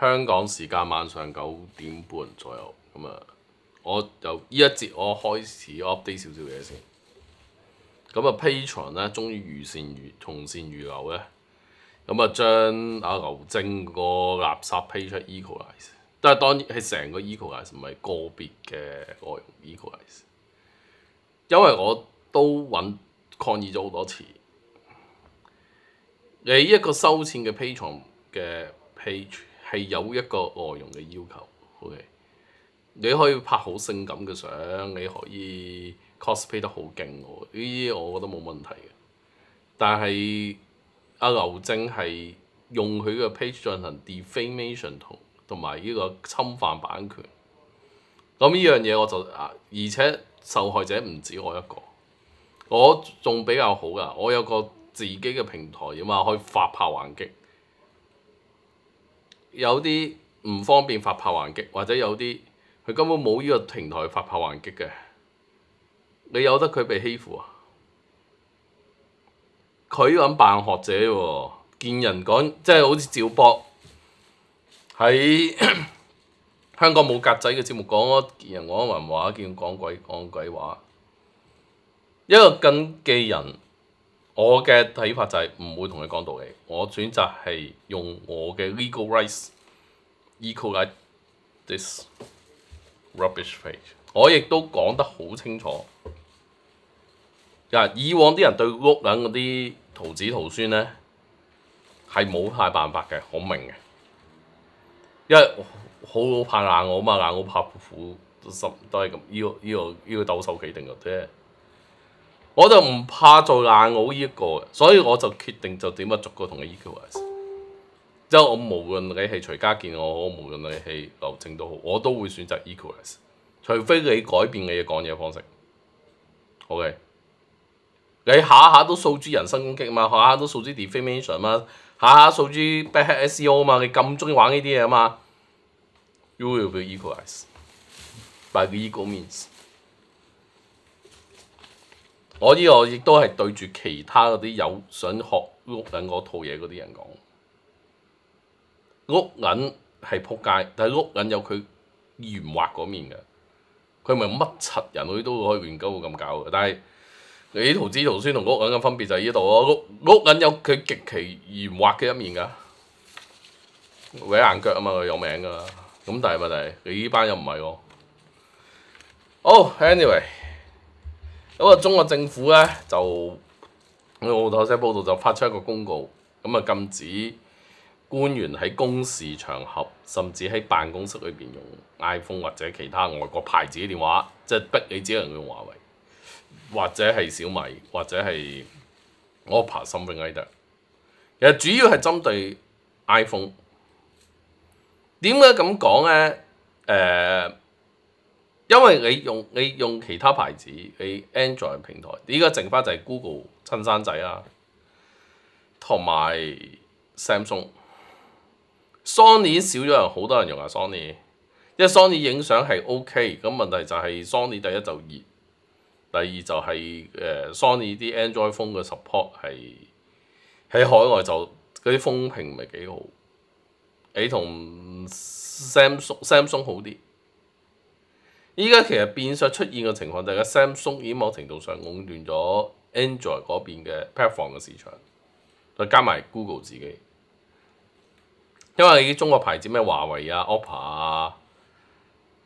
香港时间晚上九点半左右，咁啊，我由依一节我开始 update 少少嘢先。咁啊，Patron 咧终于如善如从善如流咧，咁啊，将阿牛精个垃圾批出 Equalize。但係當然係成個 equalize，唔係個別嘅外容 equalize。因為我都揾抗議咗好多次，你一個收錢嘅 page 嘅 page 係有一個內容嘅要求。OK，你可以拍好性感嘅相，你可以 cosplay 得好勁，呢啲我覺得冇問題嘅。但係阿劉正係用佢嘅 page 進行 defamation 同。同埋呢個侵犯版權，咁呢樣嘢我就而且受害者唔止我一個，我仲比較好噶，我有個自己嘅平台啊嘛，可以發炮還擊。有啲唔方便發炮還擊，或者有啲佢根本冇呢個平台發炮還擊嘅，你有得佢被欺負啊？佢咁扮學者喎，見人講即係好似趙博。喺香港冇格仔嘅節目講咯，見人講人話，見講鬼講鬼話。一個咁嘅人，我嘅睇法就係唔會同佢講道理，我選擇係用我嘅 legal rights equalize this rubbish page。我亦都講得好清楚。嗱，以往啲人對屋緊嗰啲徒子徒孫咧，係冇太辦法嘅，好明嘅。因為好怕硬我嘛，硬我怕苦都心都係咁，依個依個依個抖手棋定嘅啫。我就唔怕做硬我呢一個，所以我就決定就點啊逐個同佢 equalize。即係我無論你係徐家健我，我無論你係劉靖都好，我都會選擇 equalize。除非你改變嘅講嘢方式。OK，你下下都數支人身攻擊嘛，下下都數支 defamation 嘛。下下數字百黑 SEO 啊嘛，你咁中意玩呢啲嘢啊嘛？You will be equalized by the equal means。我呢個亦都係對住其他嗰啲有想學屋銀嗰套嘢嗰啲人講。屋銀係仆街，但係屋銀有佢圓滑嗰面嘅。佢咪乜柒人佢都可以研究咁搞嘅，但係。你啲紙圖書同屋銀嘅分別就喺呢度咯，屋屋緊有佢極其圓滑嘅一面噶，搲硬腳啊嘛，佢有名噶。咁但係唔係？你呢班又唔係喎。好，anyway，咁啊，中國政府咧就《澳洲報》就發出一個公告，咁啊禁止官員喺公事場合甚至喺辦公室裏邊用 iPhone 或者其他外國牌子嘅電話，即係逼你只能用華為。或者係小米，或者係 o p e o a s a m s n g I、D，其實主要係針對 iPhone。點解咁講咧？诶，因為你用你用其他牌子，你 Android 平台，依家剩翻就係 Google 親生仔啦，同埋 Samsung、Sony 少咗人，好多人用啊 Sony，因為 Sony 影相係 OK，咁問題就係 Sony 第一就熱。第二就係誒 Sony 啲 Android 風嘅 support 係喺海外就嗰啲風評唔係幾好，你同 Samsung Samsung 好啲。依家其實變相出現嘅情況就係 Samsung 已經某程度上壟斷咗 Android 嗰邊嘅 platform 嘅市場，再加埋 Google 自己，因為啲中國牌子咩華為啊、OPPO 啊、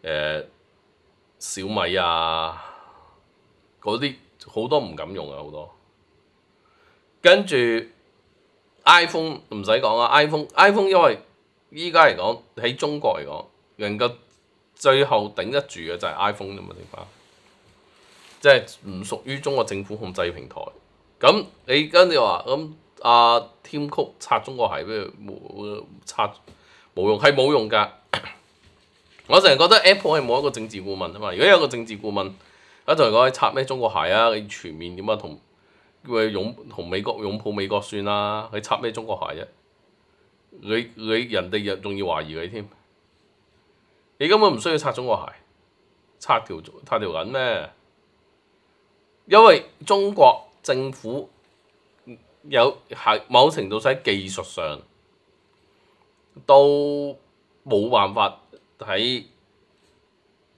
誒小米啊。嗰啲好多唔敢用啊，好多。跟住 iPhone 唔使講啊，iPhone iPhone 因為依家嚟講喺中國嚟講，能夠最後頂得住嘅就係 iPhone 啫嘛，正話，即係唔屬於中國政府控制平台。咁你跟住話咁啊，添曲拆中國係咩冇拆冇用，係冇用噶。我成日覺得 Apple 係冇一個政治顧問啊嘛，如果有個政治顧問。一陣嚟講你插咩中國鞋啊？你全面點啊？同佢擁同美國擁抱美國算啦！你插咩中國鞋啫？你你人哋又仲要懷疑你添？你根本唔需要插中國鞋，插條插條銀咩？因為中國政府有某程度上技術上都冇辦法喺。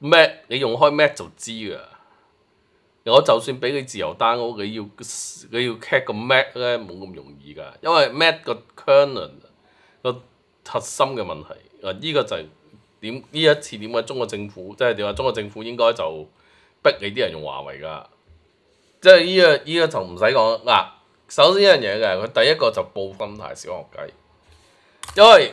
Mac，你用开 Mac 就知噶。我就算俾你自由单屋，你要你要 c a t 个 Mac 咧，冇咁容易噶。因为 Mac 个 kernel 个核心嘅问题，啊呢个就系点呢一次点解中国政府即系点解中国政府应该就逼你啲人用华为噶？即系呢个呢个就唔使讲嗱。首先一样嘢嘅，佢第一个就報分太小學因為。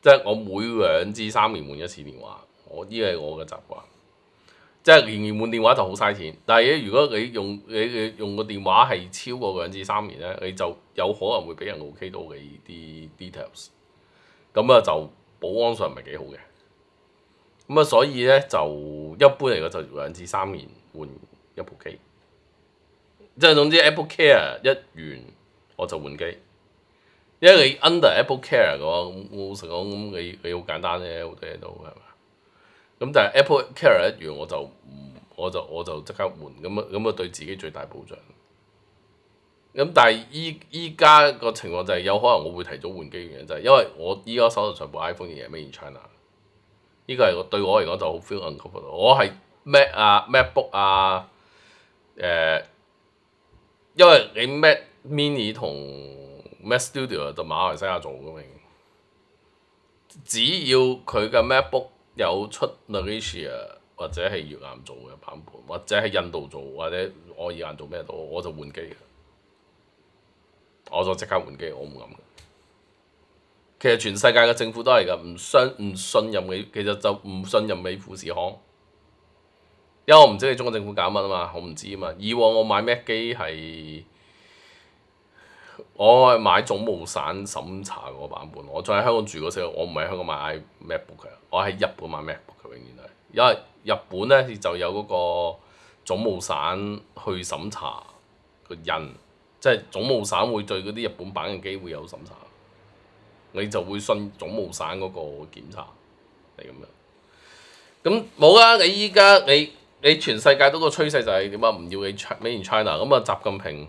即係我每兩至三年換一次電話，我依係我嘅習慣。即係年年換電話就好嘥錢，但係如果你用你用個電話係超過兩至三年咧，你就有可能會俾人 O.K. 到你啲 details。咁啊就保安上唔係幾好嘅。咁啊所以咧就一般嚟講就兩至三年換一部機。即係總之 Apple care 一完我就換機。因為你 under Apple Care 嘅話，我實講咁你你好簡單啫，好多嘢都係嘛。咁但係 Apple Care 一樣，我就唔我就我就即刻換咁啊咁啊，對自己最大保障。咁但係依依家個情況就係有可能我會提早換機嘅，就係因為我依家手頭全部 iPhone 嘢 Made in China。依個係對我嚟講就好 feel uncomfortable。我係 Mac 啊、MacBook 啊，誒，因為你 Mac Mini 同。Mac Studio 就馬來西亞做嘅，只要佢嘅 MacBook 有出 Malaysia 或者係越南做嘅版本，或者係印度做，或者我而蘭做咩到，我就換機，我就即刻換機，我唔諗。其實全世界嘅政府都係噶，唔信唔信任你，其實就唔信任你富士康，因為我唔知你中國政府搞乜啊嘛，我唔知啊嘛。以往我買 Mac 機係。我係買總務省審查個版本，我再喺香港住嗰時，我唔係香港買 MacBook 嘅，我喺日本買 MacBook，永遠都係，因為日本咧就有嗰個總務省去審查個印，即係總務省會對嗰啲日本版嘅機會有審查，你就會信總務省嗰個檢查，係咁樣。咁冇啊！你依家你你全世界都個趨勢就係點啊？唔要你 Main China，咁啊習近平。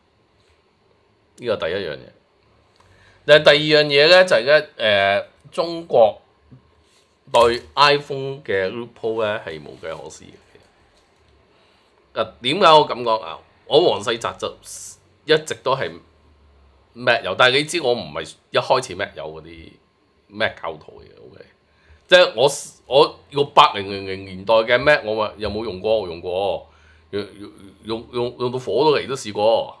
呢個第一樣嘢，但第二樣嘢咧就係咧、誒中國對 iPhone 嘅 Apple 咧係無計可施嘅。啊點解我咁講啊？我黃世澤就一直都係 Mac 油，但係你知我唔係一開始 Mac 油嗰啲 Mac 舊台嘅 OK，即係我我個八零零零年代嘅 Mac，我話有冇用過？用過，用用用用用到火都嚟都試過。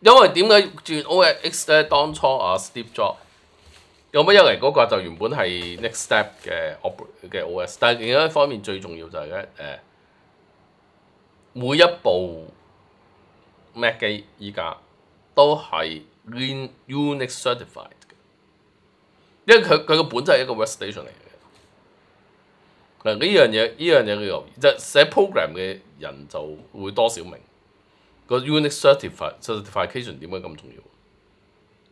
因為點解轉 O X 咧？當初啊，Steve Jobs 有乜由嚟嗰個就原本係 Next Step 嘅 oper 嘅 O S。但係另一方面最重要就係咧诶每一部 Mac 機依家都係 Unix certified，嘅，因為佢佢個本质係一個 station 嚟嘅。嗱，呢樣嘢呢樣嘢叫即就寫 program 嘅人就會多少明。個 Unix c e r t i f i certification 點解咁重要？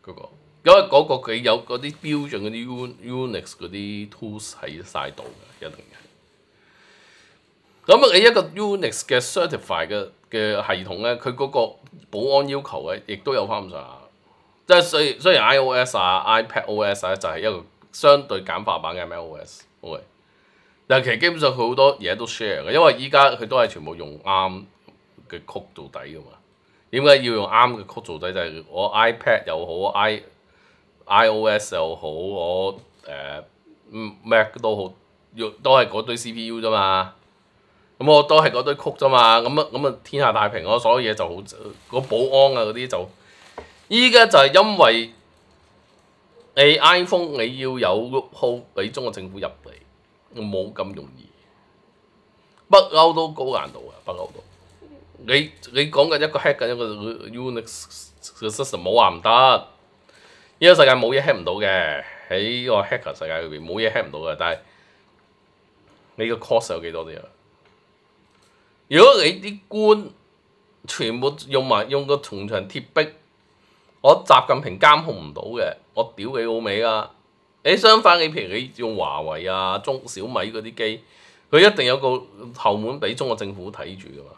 嗰個，因為嗰個佢有嗰啲標準嗰啲 Unix 嗰啲 tools 喺曬度嘅一定係。咁啊，你一個 Unix 嘅 certified 嘅嘅系統咧，佢嗰個保安要求咧，亦都有翻咁上下。即係雖雖然 iOS 啊、iPad OS 咧，就係一個相對簡化版嘅 m a o s 但係其實基本上佢好多嘢都 share 嘅，因為依家佢都係全部用啱。嘅曲做底噶嘛？點解要用啱嘅曲做底？就係我 iPad 又好，i iOS 又好，我誒 Mac 都好，又都係嗰堆 CPU 啫嘛。咁我都係嗰堆曲啫嘛。咁啊咁啊，天下太平，咯，所有嘢就好。個保安啊嗰啲就依家就係因為你 iPhone 你要有號俾中國政府入嚟，冇咁容易。北歐都高難度啊，北歐都。你你講緊一個 Hack 嘅一個 Unix 嘅 system 冇話唔得，呢個世界冇嘢 Hack 唔到嘅喺個 h a c k e r 世界裏邊冇嘢 Hack 唔到嘅，但係你個 cost 有幾多啲啊？如果你啲官全部用埋用個重牆鐵壁，我習近平監控唔到嘅，我屌你老尾啊！你相反你譬如你用華為啊、中小米嗰啲機，佢一定有個後門俾中國政府睇住噶嘛。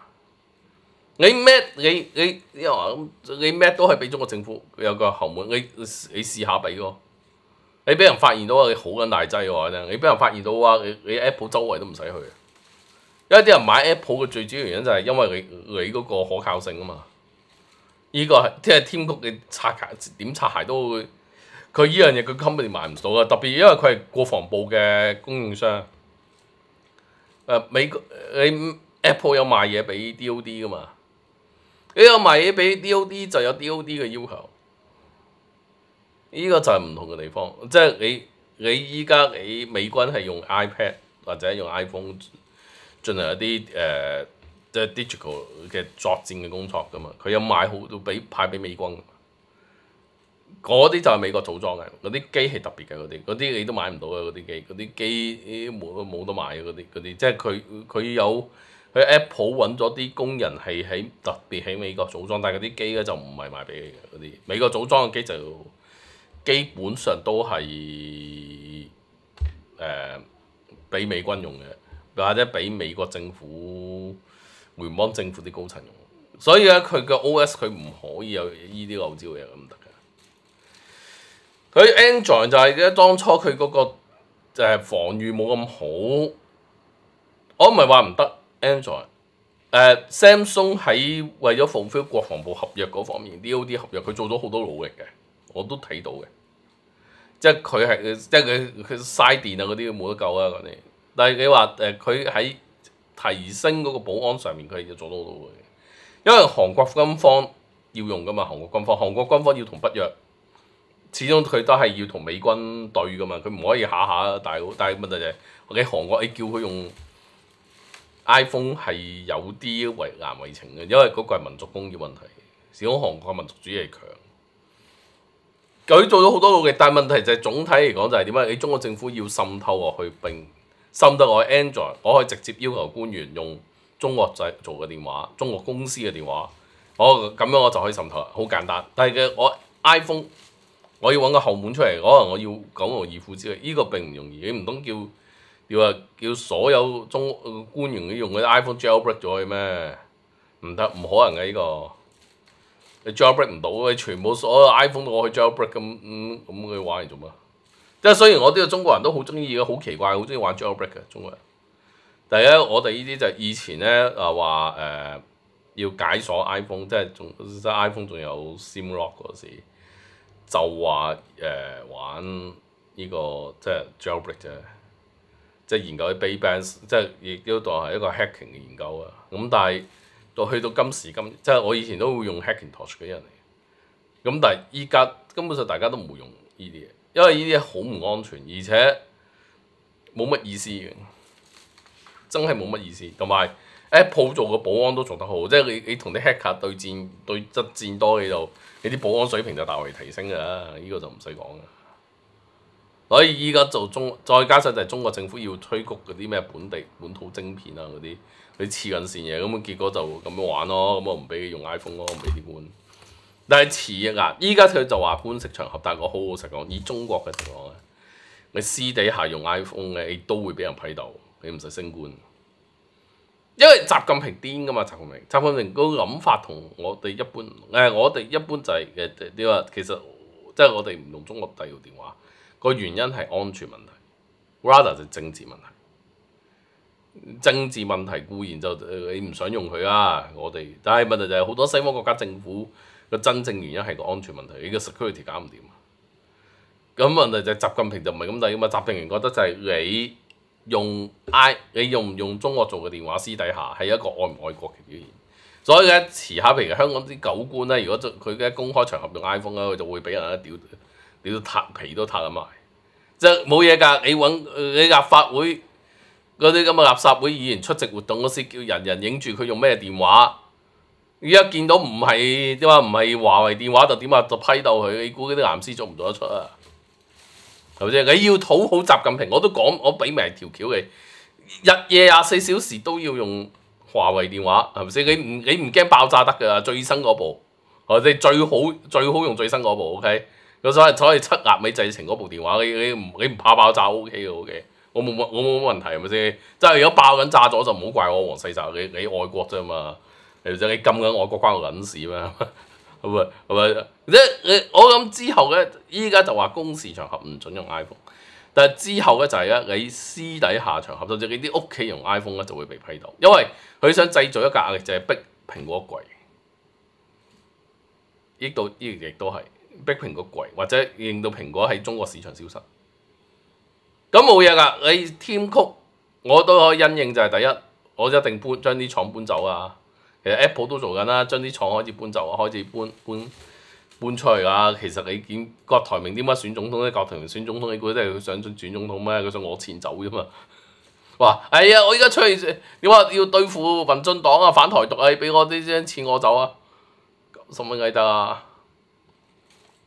你咩？你你你話你咩都係俾中國政府有個後門。你你試下俾個，你俾人發現到啊，好緊大劑喎！你俾人發現到啊，你你 Apple 周圍都唔使去，因為啲人買 Apple 嘅最主要原因就係因為你你嗰個可靠性啊嘛。依個係即係天谷嘅擦鞋點擦鞋都，佢依樣嘢佢根本賣唔到啊！特別因為佢係國防部嘅供應商。誒美國你 Apple 有賣嘢俾 DOD 噶嘛？你有嘢俾 DOD 就有 DOD 嘅要求，呢個就係唔同嘅地方。即係你你依家你美軍係用 iPad 或者用 iPhone 進行一啲誒 digital 嘅作戰嘅工作噶嘛？佢有買好多俾派俾美軍，嗰啲就係美國組裝嘅，嗰啲機係特別嘅，嗰啲嗰啲你都買唔到嘅，嗰啲機嗰啲機冇冇得買嘅嗰啲嗰啲，即係佢佢有。佢 Apple 揾咗啲工人係喺特別喺美國組裝，但係嗰啲機咧就唔係賣俾嗰啲美國組裝嘅機就基本上都係誒俾美軍用嘅，或者俾美國政府、聯邦政府啲高層用。所以咧，佢嘅 OS 佢唔可以有依啲漏招嘅咁得嘅。佢 Android 就係咧，當初佢嗰個誒防禦冇咁好，我唔係話唔得。Android，誒 Samsung 喺為咗 fulfill 國防部合約嗰方面，DOD 合約佢做咗好多努力嘅，我都睇到嘅。即係佢係，即係佢佢嘥電啊嗰啲冇得救啊嗰啲。但係你話誒，佢喺提升嗰個保安上面，佢係做到好多嘅。因為韓國軍方要用噶嘛，韓國軍方，韓國軍方要同北約，始終佢都係要同美軍對噶嘛，佢唔可以下下大，但係題就係喺韓國你叫佢用。iPhone 係有啲維難維情嘅，因為嗰個係民族工業問題。始終韓國民族主義係強，佢做咗好多努力，但係問題就係總體嚟講就係點啊？你中國政府要滲透落去，並滲得我 Android，我可以直接要求官員用中國製造嘅電話、中國公司嘅電話，我咁樣我就可以滲透，好簡單。但係嘅我 iPhone，我要揾個後門出嚟，可能我要九牛二虎之力，依個並唔容易，你唔通叫？要話叫所有中官員用嗰啲 iPhone Jailbreak 咗嘅咩？唔得，唔可能嘅呢個。你 Jailbreak 唔到嘅，全部所有 iPhone 我去 Jailbreak 咁咁咁佢玩嚟做乜？即係雖然我知道中國人都好中意嘅，好奇怪，好中意玩 Jailbreak 嘅中國人。但係咧，我哋呢啲就以前咧啊話誒要解鎖 iPhone，即係 iPhone 仲有 SimLock 嗰時，就話誒玩呢個即係 Jailbreak 啫。即係研究啲 baseband，即係亦都當係一個 hacking 嘅研究啊。咁但係到去到今時今，即係我以前都會用 hacking touch 嘅人嚟嘅。咁但係依家根本上大家都唔會用依啲嘢，因為依啲嘢好唔安全，而且冇乜意思嘅，真係冇乜意思。同埋 Apple 做個保安都做得好，即係你你同啲 hacker 對戰對質戰多，你就你啲保安水平就大為提升㗎。依個就唔使講啦。所以依家做中，再加上就係中國政府要推谷嗰啲咩本地本土晶片啊嗰啲，你黐緊善嘢，咁結果就咁樣玩咯，咁我唔俾用 iPhone 咯，唔俾啲官。但係遲啊，依家佢就話官食長合，但係我好好實講，以中國嘅情況咧，你私底下用 iPhone 嘅，你都會俾人批到，你唔使升官。因為習近平癲噶嘛，習近平，習近平個諗法同我哋一般，誒我哋一般就係誒你話其實即係我哋唔用中國二陸電話。個原因係安全問題，rather 就政治問題。政治問題固然就你唔想用佢啊，我哋。但係問題就係好多西方國家政府個真正原因係個安全問題，你個 security 搞唔掂。咁問題就係習近平就唔係咁，但係嘛，習近平覺得就係你用 i 你用唔用中國做嘅電話私底下係一個愛唔愛國嘅表現。所以咧，遲下譬如香港啲狗官咧，如果佢嘅公開場合用 iPhone 咧，佢就會俾人一屌！你都塌皮都塌咁埋，即係冇嘢㗎。你揾你立法會嗰啲咁嘅垃圾會議員出席活動嗰時，叫人人影住佢用咩電話？而家見到唔係點啊？唔係華為電話就點啊？就批鬥佢。你估啲藍絲做唔做得出啊？係咪先？你要討好習近平，我都講我俾埋條橋你，日夜廿四小時都要用華為電話係咪先？你唔你唔驚爆炸得㗎？最新嗰部，或者最好最好用最新嗰部 OK。咁所以所以七亞尾製成嗰部電話，你你唔你唔怕爆炸 OK 嘅 OK，我冇冇我冇乜問題係咪先？即係如果爆緊炸咗就唔好怪我黃世澤，你你愛國啫嘛？而且你禁緊愛國關我緊事咩？系咪系咪？即係我諗之後咧，依家就話公事場合唔準用 iPhone，但係之後咧就係咧，你私底下場合，甚至你啲屋企用 iPhone 咧就會被批斗，因為佢想製造一架壓力就係逼蘋果貴，益到益亦都係。逼蘋果櫃，或者令到蘋果喺中國市場消失，咁冇嘢噶。你添曲我都可以因應就係第一，我一定搬將啲廠搬走啊。其實 Apple 都做緊啦，將啲廠開始搬走啊，開始搬搬搬出去啊。其實你見郭台民點解選總統咧？郭台民選總統，你估真係想轉總統咩？佢想攞錢走啫嘛。哇，哎呀，我依家出去，你話要對付民進黨啊，反台獨啊，俾我啲錢錢我走啊，十蚊雞得啊！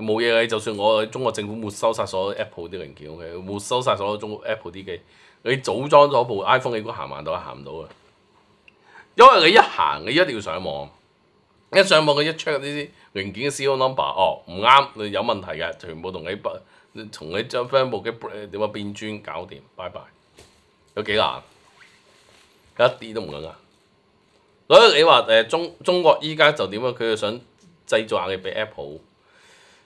冇嘢嘅，就算我中國政府沒收曬所有 Apple 啲零件 OK，沒收曬所有中 Apple 啲機，你組裝咗部 iPhone，你估行慢到？行唔到啊！因為你一行你一定要上網，一上網佢一 check 呢啲零件嘅 serial number，哦唔啱，你有問題嘅，全部同你不，你張 f r a e 部嘅 b r e a 點啊變磚搞掂拜拜。有幾難？一啲都唔緊啊。所以你話誒中中國依家就點啊？佢又想製造壓力俾 Apple。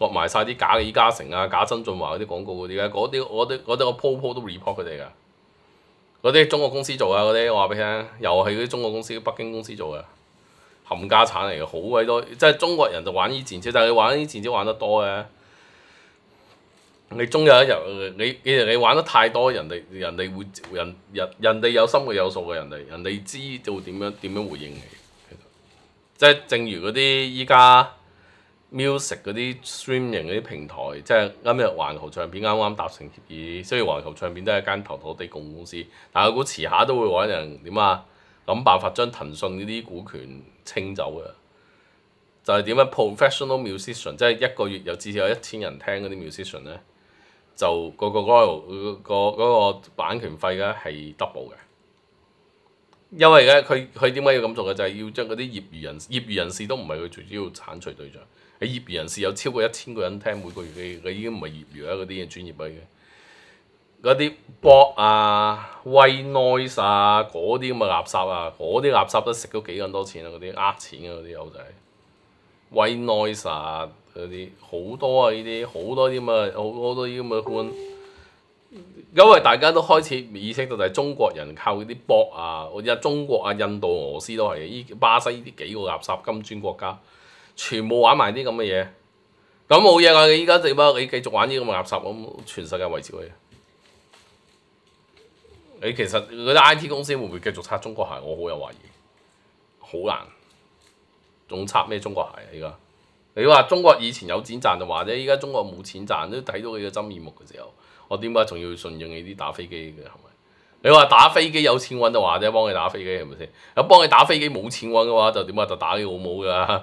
撲埋曬啲假嘅李嘉誠啊、假曾俊華嗰啲廣告嗰啲咧，嗰啲我啲我啲我鋪鋪都 report 佢哋噶，嗰啲中國公司做啊，嗰啲我話俾你聽，又係嗰啲中國公司、北京公司做嘅，冚家產嚟嘅，好鬼多，即係中國人就玩依啲戰但係你玩依啲戰玩得多嘅，你終有一日，你其實你玩得太多，人哋人哋會人人人哋有心會有數嘅，人哋人哋知道點樣點樣回應你，即係正如嗰啲依家。music 嗰啲 stream 型嗰啲平台，即係今日環球唱片啱啱達成協議，雖然環球唱片都係間頭頭地共公司，但係佢遲下都會揾人點啊，諗辦法將騰訊呢啲股權清走嘅。就係點啊？Professional musician，即係一個月有至少有一千人聽嗰啲 musician 咧，就個個嗰個嗰個版權費咧係 double 嘅。因為咧，佢佢點解要咁做嘅？就係要將嗰啲業餘人業餘人士都唔係佢最主要剷除對象。喺業餘人士有超過一千個人聽，每個月嘅，佢已經唔係業餘啦，嗰啲嘢專業嘅，嗰啲博啊、威奈薩嗰啲咁嘅垃圾啊，嗰啲垃圾都食咗幾咁多錢啊！嗰啲呃錢嗰啲友仔，威奈薩嗰啲好多啊，呢啲好多啲咁嘅好多啲咁嘅官，因為大家都開始意識到就係中國人靠嗰啲博啊，或者中國啊、印度、俄斯都係依巴西呢啲幾個垃圾金磚國家。全部玩埋啲咁嘅嘢，咁冇嘢啊！你依家直播，你繼續玩啲咁嘅垃圾咁，全世界圍住佢。你其實嗰啲 I T 公司會唔會繼續插中國鞋？我好有懷疑，好難。仲插咩中國鞋啊？依家你話中國以前有錢賺就話啫，依家中國冇錢賺都睇到你嘅真面目嘅時候，我點解仲要信任你啲打飛機嘅？系咪？你話打飛機有錢揾就話啫，幫你打飛機係咪先？咁幫你打飛機冇錢揾嘅話，就點啊？就打你老冇㗎。